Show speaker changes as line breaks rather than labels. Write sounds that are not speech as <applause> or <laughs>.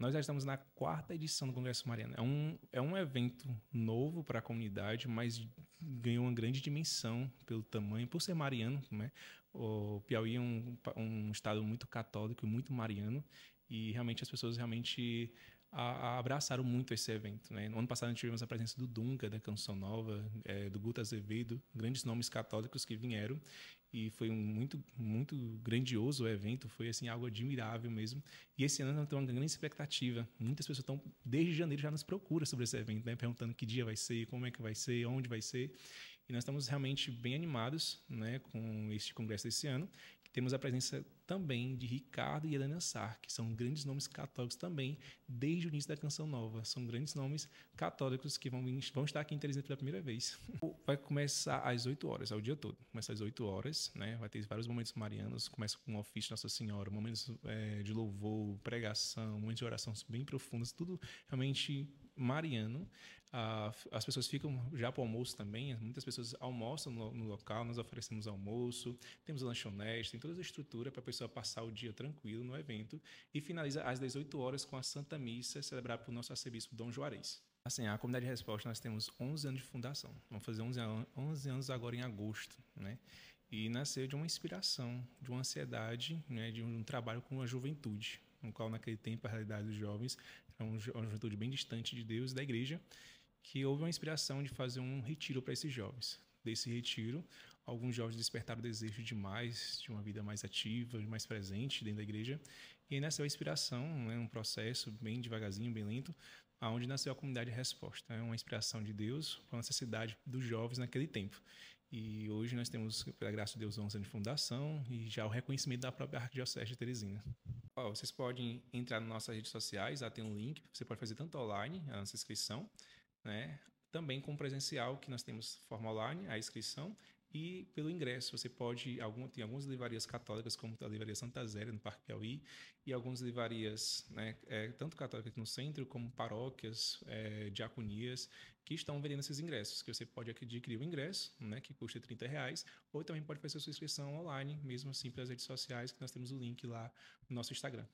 Nós já estamos na quarta edição do Congresso Mariano. É um, é um evento novo para a comunidade, mas ganhou uma grande dimensão pelo tamanho, por ser mariano. Né? O Piauí é um, um estado muito católico e muito mariano, e realmente as pessoas realmente a, a abraçaram muito esse evento. Né? No ano passado, tivemos a presença do Dunga, da Canção Nova, é, do Guto Azevedo, grandes nomes católicos que vieram, e foi um muito, muito grandioso o evento, foi assim algo admirável mesmo. E esse ano tem uma grande expectativa. Muitas pessoas estão, desde janeiro, já nos procuram sobre esse evento, né? perguntando que dia vai ser, como é que vai ser, onde vai ser. E nós estamos realmente bem animados né, com este congresso desse ano. Temos a presença também de Ricardo e Helena Sar, que são grandes nomes católicos também, desde o início da Canção Nova. São grandes nomes católicos que vão, vão estar aqui em Teresina pela primeira vez. <laughs> Vai começar às 8 horas, é o dia todo. Começa às 8 horas, né? vai ter vários momentos marianos. Começa com o um ofício Nossa Senhora, momentos é, de louvor, pregação, momentos de oração bem profundas, tudo realmente Mariano. Ah, as pessoas ficam já para o almoço também, muitas pessoas almoçam no, no, local, nós oferecemos almoço, temos lanchonete, tem toda a estrutura para a pessoa passar o dia tranquilo no evento e finaliza às 18 horas com a Santa Missa celebrada por nosso arcebispo Dom Juarez. Assim, a comunidade de resposta nós temos 11 anos de fundação. Vamos fazer 11 anos, 11 anos agora em agosto, né? E nasceu de uma inspiração, de uma ansiedade, né, de um trabalho com a juventude no qual naquele tempo a realidade dos jovens era uma juventude bem distante de Deus e da igreja, que houve uma inspiração de fazer um retiro para esses jovens. Desse retiro, alguns jovens despertaram o desejo de mais, de uma vida mais ativa, de mais presente dentro da igreja. E aí nasceu a inspiração, né, um processo bem devagarzinho, bem lento, aonde nasceu a comunidade Resposta. É uma inspiração de Deus para a necessidade dos jovens naquele tempo. E hoje nós temos, pela graça de Deus, 11 anos de fundação e já o reconhecimento da própria Arquidiocese de Teresina. Ó, vocês podem entrar nas nossas redes sociais, lá tem um link, você pode fazer tanto online, a nossa inscrição, né? Também com presencial, que nós temos forma online, a inscrição, e pelo ingresso, você pode. Algum, tem algumas livrarias católicas, como a Livraria Santa Zélia, no Parque Piauí, e algumas livrarias, né, é, tanto católicas no centro, como paróquias, é, diaconias, que estão vendendo esses ingressos, que você pode adquirir o ingresso, né, que custa 30 reais, ou também pode fazer sua inscrição online, mesmo assim pelas redes sociais, que nós temos o link lá no nosso Instagram.